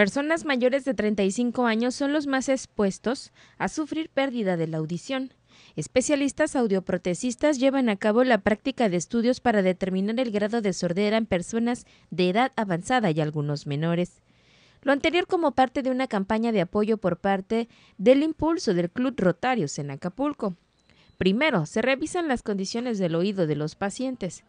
Personas mayores de 35 años son los más expuestos a sufrir pérdida de la audición. Especialistas audioprotesistas llevan a cabo la práctica de estudios para determinar el grado de sordera en personas de edad avanzada y algunos menores. Lo anterior como parte de una campaña de apoyo por parte del impulso del Club Rotarios en Acapulco. Primero, se revisan las condiciones del oído de los pacientes.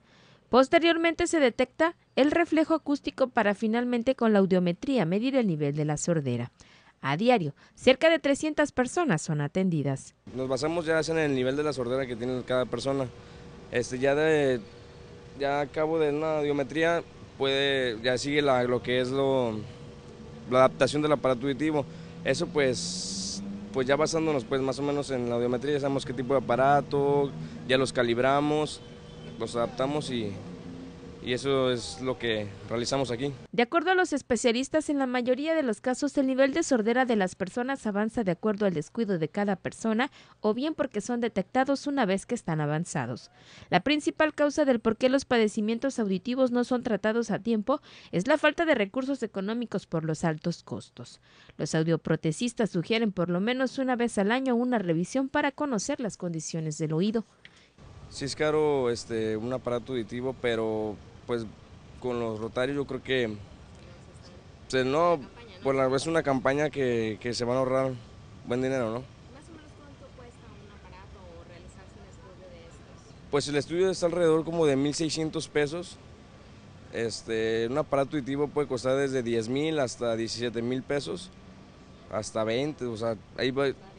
Posteriormente se detecta el reflejo acústico para finalmente con la audiometría medir el nivel de la sordera. A diario, cerca de 300 personas son atendidas. Nos basamos ya en el nivel de la sordera que tiene cada persona. Este, ya, de, ya a cabo de una audiometría puede, ya sigue lo que es lo, la adaptación del aparato auditivo. Eso pues, pues ya basándonos pues más o menos en la audiometría, ya sabemos qué tipo de aparato, ya los calibramos los adaptamos y, y eso es lo que realizamos aquí. De acuerdo a los especialistas, en la mayoría de los casos el nivel de sordera de las personas avanza de acuerdo al descuido de cada persona o bien porque son detectados una vez que están avanzados. La principal causa del por qué los padecimientos auditivos no son tratados a tiempo es la falta de recursos económicos por los altos costos. Los audioprotesistas sugieren por lo menos una vez al año una revisión para conocer las condiciones del oído. Sí es caro este, un aparato auditivo, pero pues con los rotarios yo creo que o pues, no, por la vez una campaña que, se van a ahorrar buen dinero, ¿no? Más o menos cuánto cuesta un aparato o realizarse un estudio de estos. Pues el estudio está alrededor como de 1.600 pesos. Este, un aparato auditivo puede costar desde 10.000 hasta 17.000 pesos hasta 20, o sea, ahí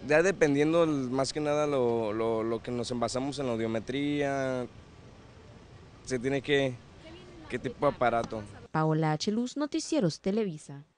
ya dependiendo más que nada lo, lo, que nos envasamos en la audiometría, se tiene que, qué tipo de aparato. Paola H. Luz, Noticieros Televisa.